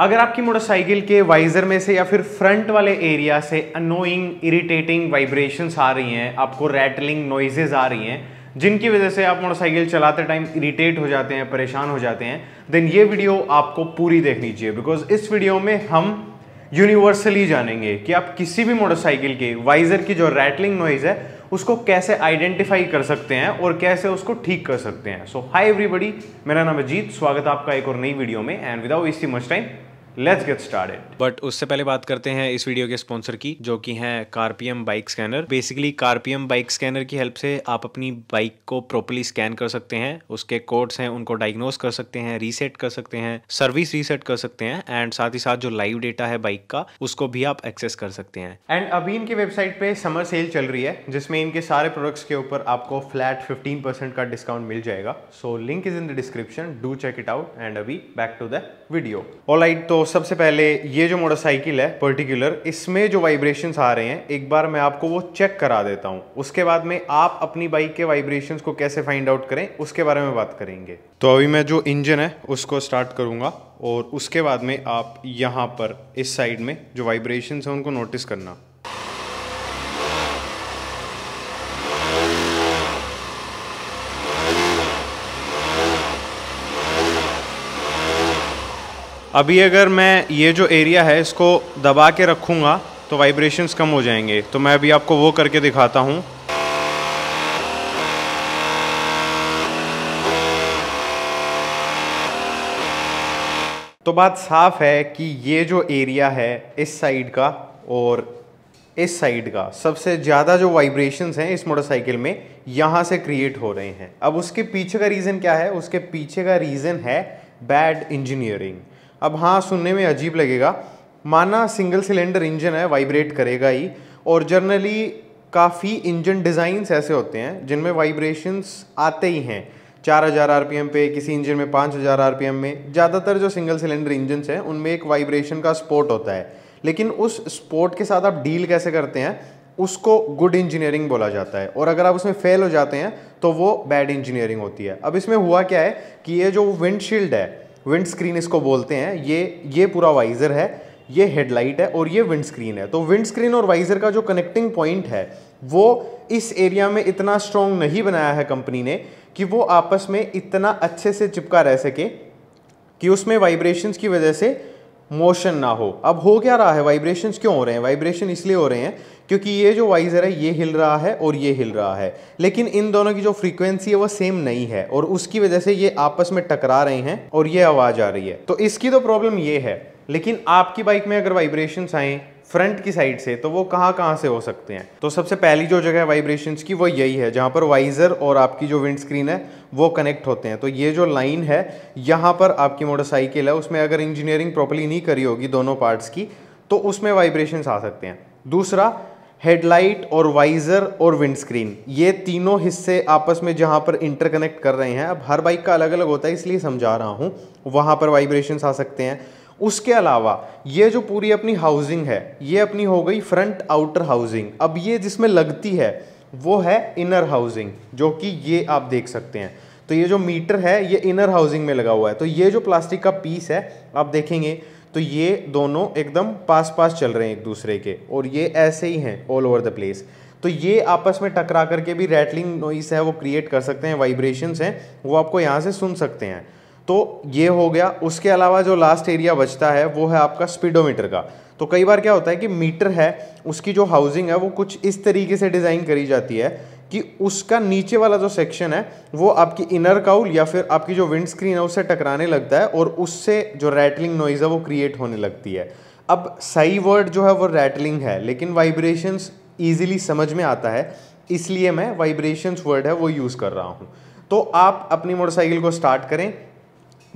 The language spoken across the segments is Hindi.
अगर आपकी मोटरसाइकिल के वाइजर में से या फिर फ्रंट वाले एरिया से अनोइंग इरिटेटिंग वाइब्रेशंस आ रही हैं आपको रैटलिंग नॉइजेज आ रही हैं जिनकी वजह से आप मोटरसाइकिल चलाते टाइम इरिटेट हो जाते हैं परेशान हो जाते हैं देन ये वीडियो आपको पूरी देखनी चाहिए बिकॉज इस वीडियो में हम यूनिवर्सली जानेंगे कि आप किसी भी मोटरसाइकिल के वाइजर की जो रैटलिंग नॉइज है उसको कैसे आइडेंटिफाई कर सकते हैं और कैसे उसको ठीक कर सकते हैं सो हाई एवरीबडी मेरा नाम अजीत स्वागत है आपका एक और नई वीडियो में एंड विदाउट इसी much time let's get started but उससे पहले बात करते हैं इस वीडियो के स्पॉन्सर की जो कि है Carpium bike scanner basically Carpium bike scanner की हेल्प से आप अपनी बाइक को प्रॉपरली स्कैन कर सकते हैं उसके कोड्स हैं उनको डायग्नोस कर सकते हैं रीसेट कर सकते हैं सर्विस रीसेट कर सकते हैं एंड साथ ही साथ जो लाइव डेटा है बाइक का उसको भी आप एक्सेस कर सकते हैं एंड अभी इनके वेबसाइट पे समर सेल चल रही है जिसमें इनके सारे प्रोडक्ट्स के ऊपर आपको फ्लैट फिफ्टीन परसेंट का डिस्काउंट मिल जाएगा so link is in the description do check it out and अभी back to the video all right तो सबसे पहले ये जो मोटरसाइकिल है पर्टिकुलर इसमें जो वाइब्रेशंस आ रहे हैं एक बार मैं आपको वो चेक करा देता हूँ उसके बाद में आप अपनी बाइक के वाइब्रेशंस को कैसे फाइंड आउट करें उसके बारे में बात करेंगे तो अभी मैं जो इंजन है उसको स्टार्ट करूंगा और उसके बाद में आप यहाँ पर इस साइड में जो वाइब्रेशन है उनको नोटिस करना अभी अगर मैं ये जो एरिया है इसको दबा के रखूँगा तो वाइब्रेशंस कम हो जाएंगे तो मैं अभी आपको वो करके दिखाता हूँ तो बात साफ है कि ये जो एरिया है इस साइड का और इस साइड का सबसे ज़्यादा जो वाइब्रेशंस हैं इस मोटरसाइकिल में यहाँ से क्रिएट हो रहे हैं अब उसके पीछे का रीज़न क्या है उसके पीछे का रीज़न है बैड इंजीनियरिंग अब हाँ सुनने में अजीब लगेगा माना सिंगल सिलेंडर इंजन है वाइब्रेट करेगा ही और जर्नली काफ़ी इंजन डिज़ाइंस ऐसे होते हैं जिनमें वाइब्रेशंस आते ही हैं चार हज़ार आर पे किसी इंजन में पाँच हज़ार आर में ज़्यादातर जो सिंगल सिलेंडर इंजन हैं उनमें एक वाइब्रेशन का स्पोर्ट होता है लेकिन उस स्पोर्ट के साथ आप डील कैसे करते हैं उसको गुड इंजीनियरिंग बोला जाता है और अगर आप उसमें फेल हो जाते हैं तो वो बैड इंजीनियरिंग होती है अब इसमें हुआ क्या है कि ये जो विंडशील्ड है विंड स्क्रीन इसको बोलते हैं ये ये पूरा वाइज़र है ये हेडलाइट है और ये विंड स्क्रीन है तो विंड स्क्रीन और वाइज़र का जो कनेक्टिंग पॉइंट है वो इस एरिया में इतना स्ट्रॉन्ग नहीं बनाया है कंपनी ने कि वो आपस में इतना अच्छे से चिपका रह सके कि उसमें वाइब्रेशंस की वजह से मोशन ना हो अब हो क्या रहा है वाइब्रेशन क्यों हो रहे हैं वाइब्रेशन इसलिए हो रहे हैं क्योंकि ये जो वाइजर है ये हिल रहा है और ये हिल रहा है लेकिन इन दोनों की जो फ्रीक्वेंसी है वो सेम नहीं है और उसकी वजह से ये आपस में टकरा रहे हैं और ये आवाज़ आ रही है तो इसकी तो प्रॉब्लम ये है लेकिन आपकी बाइक में अगर वाइब्रेशंस आएँ फ्रंट की साइड से तो वो कहाँ कहाँ से हो सकते हैं तो सबसे पहली जो जगह है वाइब्रेशन की वो यही है जहाँ पर वाइज़र और आपकी जो विंड स्क्रीन है वो कनेक्ट होते हैं तो ये जो लाइन है यहाँ पर आपकी मोटरसाइकिल है उसमें अगर इंजीनियरिंग प्रॉपरली नहीं करी होगी दोनों पार्ट्स की तो उसमें वाइब्रेशन आ सकते हैं दूसरा हेडलाइट और वाइज़र और विंडस्क्रीन ये तीनों हिस्से आपस में जहाँ पर इंटरकनेक्ट कर रहे हैं अब हर बाइक का अलग अलग होता है इसलिए समझा रहा हूँ वहाँ पर वाइब्रेशंस आ सकते हैं उसके अलावा ये जो पूरी अपनी हाउसिंग है ये अपनी हो गई फ्रंट आउटर हाउसिंग अब ये जिसमें लगती है वो है इनर हाउसिंग जो कि ये आप देख सकते हैं तो ये जो मीटर है ये इनर हाउसिंग में लगा हुआ है तो ये जो प्लास्टिक का पीस है आप देखेंगे तो ये दोनों एकदम पास पास चल रहे हैं एक दूसरे के और ये ऐसे ही हैं ऑल ओवर द प्लेस तो ये आपस में टकरा करके भी रैटलिंग नॉइस है वो क्रिएट कर सकते हैं वाइब्रेशंस हैं वो आपको यहाँ से सुन सकते हैं तो ये हो गया उसके अलावा जो लास्ट एरिया बचता है वो है आपका स्पीडोमीटर का तो कई बार क्या होता है कि मीटर है उसकी जो हाउसिंग है वो कुछ इस तरीके से डिज़ाइन करी जाती है कि उसका नीचे वाला जो सेक्शन है वो आपकी इनर काउल या फिर आपकी जो विंड स्क्रीन है उससे टकराने लगता है और उससे जो रैटलिंग नॉइज़ है वो क्रिएट होने लगती है अब सही वर्ड जो है वो रैटलिंग है लेकिन वाइब्रेशंस ईजिली समझ में आता है इसलिए मैं वाइब्रेशंस वर्ड है वो यूज़ कर रहा हूँ तो आप अपनी मोटरसाइकिल को स्टार्ट करें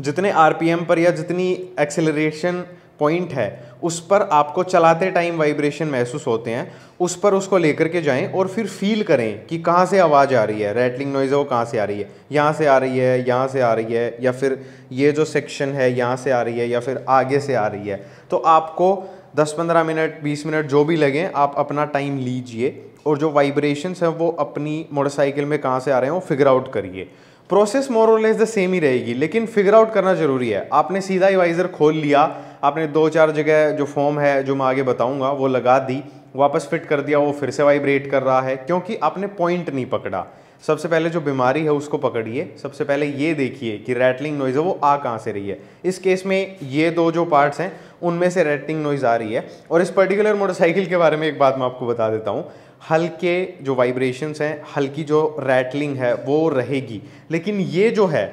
जितने आरपीएम पर या जितनी एक्सेलरेशन पॉइंट है उस पर आपको चलाते टाइम वाइब्रेशन महसूस होते हैं उस पर उसको लेकर के जाएं और फिर फील करें कि कहाँ से आवाज़ आ रही है रैटलिंग नॉइज़ है वो कहाँ से आ रही है यहाँ से आ रही है यहाँ से आ रही है या फिर ये जो सेक्शन है यहाँ से आ रही है या फिर आगे से आ रही है तो आपको 10-15 मिनट 20 मिनट जो भी लगें आप अपना टाइम लीजिए और जो वाइब्रेशंस हैं वो अपनी मोटरसाइकिल में कहाँ से आ रहे हैं वो फिगर आउट करिए process more less the same ही रहेगी लेकिन फिगर आउट करना ज़रूरी है आपने सीधा एडवाइज़र खोल लिया आपने दो चार जगह जो फॉर्म है जो मैं आगे बताऊँगा वो लगा दी वापस फिट कर दिया वो फिर से वाइब्रेट कर रहा है क्योंकि आपने पॉइंट नहीं पकड़ा सबसे पहले जो बीमारी है उसको पकड़िए सबसे पहले ये देखिए कि रैटलिंग नॉइज़ है वो आ कहाँ से रही है इस केस में ये दो जो पार्ट्स हैं उनमें से रैटलिंग नॉइज़ आ रही है और इस पर्टिकुलर मोटरसाइकिल के बारे में एक बात मैं आपको बता देता हूँ हल्के जो वाइब्रेशंस हैं हल्की जो रैटलिंग है वो रहेगी लेकिन ये जो है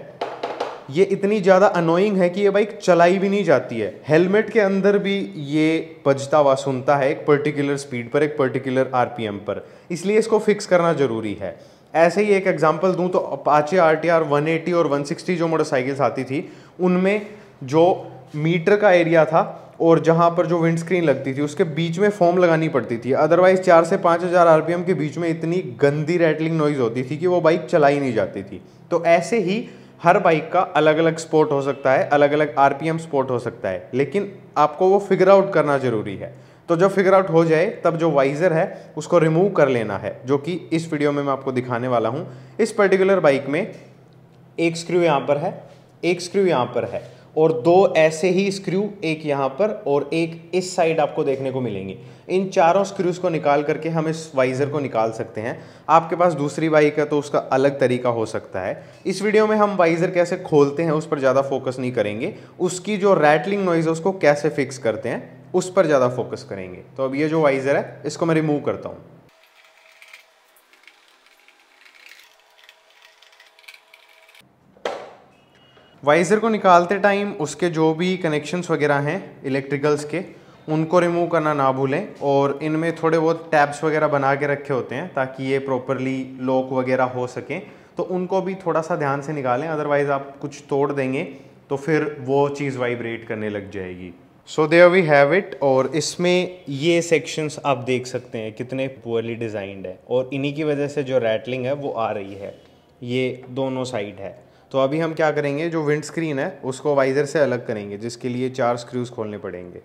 ये इतनी ज़्यादा अनोइंग है कि ये बाइक चलाई भी नहीं जाती है हेलमेट के अंदर भी ये बजता हुआ सुनता है एक पर्टिकुलर स्पीड पर एक पर्टिकुलर आरपीएम पर इसलिए इसको फिक्स करना ज़रूरी है ऐसे ही एक एग्जांपल दूं तो Apache R T R one और 160 जो मोटरसाइकिल्स आती थी उनमें जो मीटर का एरिया था और जहाँ पर जो विंड स्क्रीन लगती थी उसके बीच में फोम लगानी पड़ती थी अदरवाइज़ चार से पाँच हज़ार आर के बीच में इतनी गंदी रैटलिंग नॉइज़ होती थी कि वो बाइक चलाई नहीं जाती थी तो ऐसे ही हर बाइक का अलग अलग स्पोर्ट हो सकता है अलग अलग आर पी स्पोर्ट हो सकता है लेकिन आपको वो फिगर आउट करना ज़रूरी है तो जब फिगर आउट हो जाए तब जो वाइज़र है उसको रिमूव कर लेना है जो कि इस वीडियो में मैं आपको दिखाने वाला हूँ इस पर्टिकुलर बाइक में एक स्क्रू यहाँ पर है एक स्क्रू यहाँ पर है और दो ऐसे ही स्क्रू एक यहाँ पर और एक इस साइड आपको देखने को मिलेंगे इन चारों स्क्रूज को निकाल करके हम इस वाइज़र को निकाल सकते हैं आपके पास दूसरी बाइक है तो उसका अलग तरीका हो सकता है इस वीडियो में हम वाइज़र कैसे खोलते हैं उस पर ज़्यादा फोकस नहीं करेंगे उसकी जो रैटलिंग नॉइज़ है उसको कैसे फिक्स करते हैं उस पर ज़्यादा फोकस करेंगे तो अब ये जो वाइज़र है इसको मैं रिमूव करता हूँ वाइज़र को निकालते टाइम उसके जो भी कनेक्शंस वगैरह हैं इलेक्ट्रिकल्स के उनको रिमूव करना ना भूलें और इनमें थोड़े बहुत टैब्स वगैरह बना के रखे होते हैं ताकि ये प्रॉपरली लॉक वगैरह हो सकें तो उनको भी थोड़ा सा ध्यान से निकालें अदरवाइज़ आप कुछ तोड़ देंगे तो फिर वो चीज़ वाइब्रेट करने लग जाएगी so there we have it और इसमें ये सेक्शंस आप देख सकते हैं कितने पुअरली डिज़ाइंड है और इन्हीं की वजह से जो रैटलिंग है वो आ रही है ये दोनों साइड है तो अभी हम क्या करेंगे जो विंड स्क्रीन है उसको वाइज़र से अलग करेंगे जिसके लिए चार स्क्रूज़ खोलने पड़ेंगे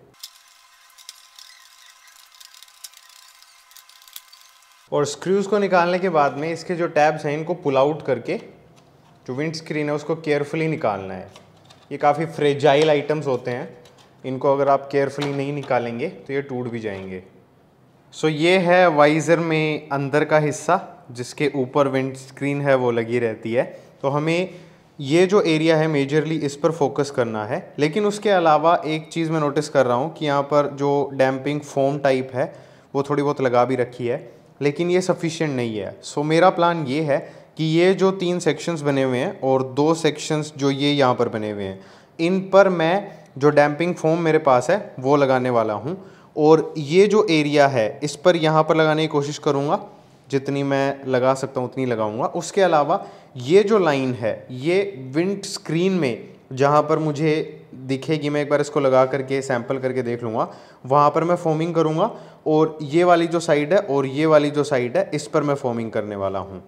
और स्क्रूज़ को निकालने के बाद में इसके जो टैब्स हैं इनको पुल आउट करके जो विंड स्क्रीन है उसको केयरफुली निकालना है ये काफ़ी फ्रेजाइल आइटम्स होते हैं इनको अगर आप केयरफुली नहीं निकालेंगे तो ये टूट भी जाएंगे सो so, ये है वाइज़र में अंदर का हिस्सा जिसके ऊपर विंड स्क्रीन है वो लगी रहती है तो हमें ये जो एरिया है मेजरली इस पर फोकस करना है लेकिन उसके अलावा एक चीज़ मैं नोटिस कर रहा हूँ कि यहाँ पर जो डैम्पिंग फोम टाइप है वो थोड़ी बहुत लगा भी रखी है लेकिन ये सफिशेंट नहीं है सो so, मेरा प्लान ये है कि ये जो तीन सेक्शंस बने हुए हैं और दो सेक्शंस जो ये यहाँ पर बने हुए हैं इन पर मैं जो डैम्पिंग फोम मेरे पास है वो लगाने वाला हूँ और ये जो एरिया है इस पर यहाँ पर लगाने की कोशिश करूँगा जितनी मैं लगा सकता हूँ उतनी लगाऊंगा उसके अलावा ये जो लाइन है ये विंड स्क्रीन में जहाँ पर मुझे दिखेगी मैं एक बार इसको लगा करके सैंपल करके देख लूँगा वहाँ पर मैं फोमिंग करूँगा और ये वाली जो साइड है और ये वाली जो साइड है इस पर मैं फोमिंग करने वाला हूँ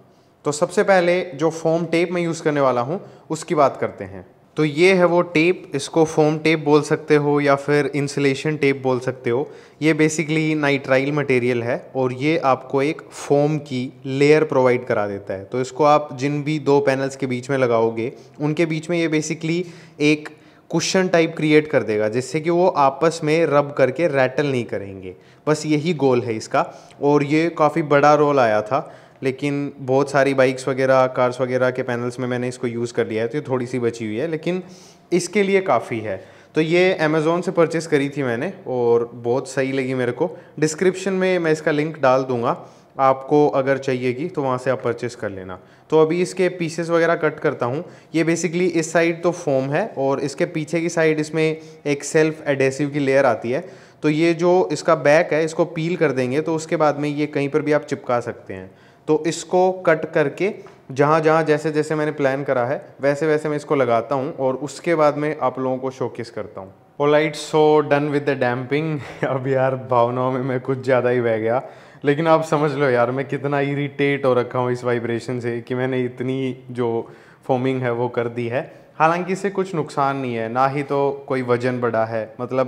तो सबसे पहले जो फोम टेप मैं यूज़ करने वाला हूँ उसकी बात करते हैं तो ये है वो टेप इसको फोम टेप बोल सकते हो या फिर इंसुलेशन टेप बोल सकते हो ये बेसिकली नाइट्राइल मटेरियल है और ये आपको एक फोम की लेयर प्रोवाइड करा देता है तो इसको आप जिन भी दो पैनल्स के बीच में लगाओगे उनके बीच में ये बेसिकली एक कुशन टाइप क्रिएट कर देगा जिससे कि वो आपस में रब करके रैटल नहीं करेंगे बस यही गोल है इसका और ये काफ़ी बड़ा रोल आया था लेकिन बहुत सारी बाइक्स वगैरह कार्स वगैरह के पैनल्स में मैंने इसको यूज़ कर लिया है तो ये थोड़ी सी बची हुई है लेकिन इसके लिए काफ़ी है तो ये अमेज़ोन से परचेस करी थी मैंने और बहुत सही लगी मेरे को डिस्क्रिप्शन में मैं इसका लिंक डाल दूँगा आपको अगर चाहिएगी तो वहाँ से आप परचेस कर लेना तो अभी इसके पीसेस वगैरह कट करता हूँ ये बेसिकली इस साइड तो फोम है और इसके पीछे की साइड इसमें एक सेल्फ एडेसिव की लेयर आती है तो ये जो इसका बैक है इसको पील कर देंगे तो उसके बाद में ये कहीं पर भी आप चिपका सकते हैं तो इसको कट करके जहाँ जहाँ जैसे जैसे मैंने प्लान करा है वैसे वैसे मैं इसको लगाता हूँ और उसके बाद में आप लोगों को शोकेस करता हूँ alright so done with the damping अब यार भावनाओं में मैं कुछ ज़्यादा ही बह गया लेकिन आप समझ लो यार मैं कितना इरीटेट हो रखा हूँ इस वाइब्रेशन से कि मैंने इतनी जो फोमिंग है वो कर दी है हालांकि इससे कुछ नुकसान नहीं है ना ही तो कोई वजन बढ़ा है मतलब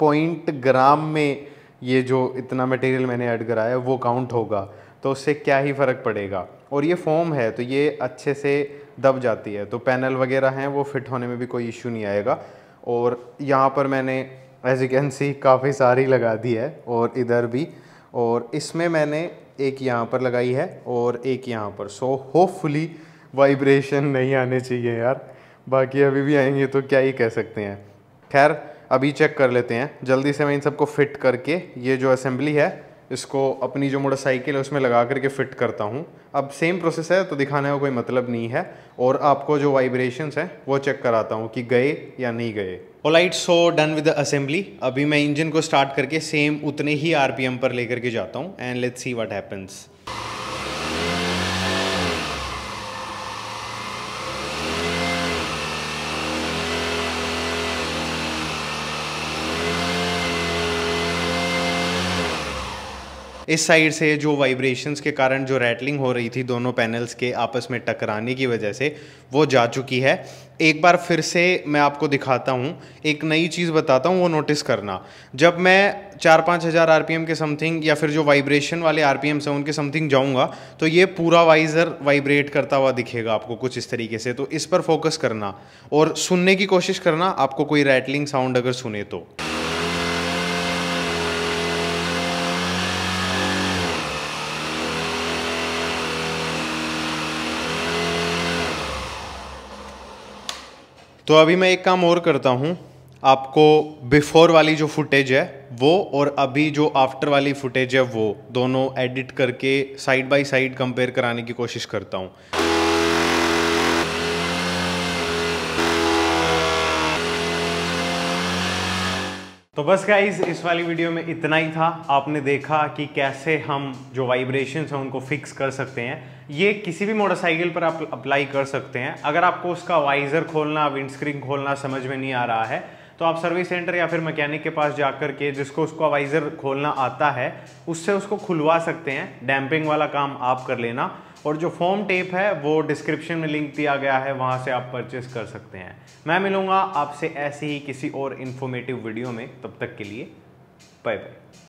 पॉइंट ग्राम में ये जो इतना मटेरियल मैंने ऐड कराया है वो काउंट होगा तो उससे क्या ही फ़र्क पड़ेगा और ये फोम है तो ये अच्छे से दब जाती है तो पैनल वगैरह हैं वो फिट होने में भी कोई इशू नहीं आएगा और यहाँ पर मैंने एज यू कैन सी काफ़ी सारी लगा दी है और इधर भी और इसमें मैंने एक यहाँ पर लगाई है और एक यहाँ पर सो होपफुली वाइब्रेशन नहीं आने चाहिए यार बाकी अभी भी आएंगे तो क्या ही कह सकते हैं खैर अभी चेक कर लेते हैं जल्दी से मैं इन सबको फिट करके ये जो असेंबली है इसको अपनी जो मोटरसाइकिल है उसमें लगा करके फ़िट करता हूँ अब सेम प्रोसेस है तो दिखाने का कोई मतलब नहीं है और आपको जो वाइब्रेशंस है वो चेक कराता हूँ कि गए या नहीं गए alright so done with the assembly अभी मैं इंजन को स्टार्ट करके सेम उतने ही आर पर लेकर के जाता हूँ and let's see what happens इस साइड से जो वाइब्रेशंस के कारण जो रैटलिंग हो रही थी दोनों पैनल्स के आपस में टकराने की वजह से वो जा चुकी है एक बार फिर से मैं आपको दिखाता हूँ एक नई चीज़ बताता हूँ वो नोटिस करना जब मैं चार पाँच हज़ार आर के समथिंग या फिर जो वाइब्रेशन वाले आर पी से उनके समथिंग जाऊँगा तो ये पूरा वाइज़र वाइब्रेट करता हुआ दिखेगा आपको कुछ इस तरीके से तो इस पर फोकस करना और सुनने की कोशिश करना आपको कोई रैटलिंग साउंड अगर सुने तो तो अभी मैं एक काम और करता हूँ आपको बिफोर वाली जो फुटेज है वो और अभी जो आफ्टर वाली फुटेज है वो दोनों एडिट करके साइड बाय साइड कंपेयर कराने की कोशिश करता हूँ तो बस गाइज इस वाली वीडियो में इतना ही था आपने देखा कि कैसे हम जो वाइब्रेशंस हैं उनको फिक्स कर सकते हैं ये किसी भी मोटरसाइकिल पर आप अप्लाई कर सकते हैं अगर आपको उसका वाइजर खोलना विंडस्क्रीन खोलना समझ में नहीं आ रहा है तो आप सर्विस सेंटर या फिर मैकेनिक के पास जाकर के जिसको उसको वाइजर खोलना आता है उससे उसको खुलवा सकते हैं डैम्पिंग वाला काम आप कर लेना और जो फॉर्म टेप है वो डिस्क्रिप्शन में लिंक दिया गया है वहाँ से आप परचेस कर सकते हैं मैं मिलूँगा आपसे ऐसे ही किसी और इन्फॉर्मेटिव वीडियो में तब तक के लिए बाय बाय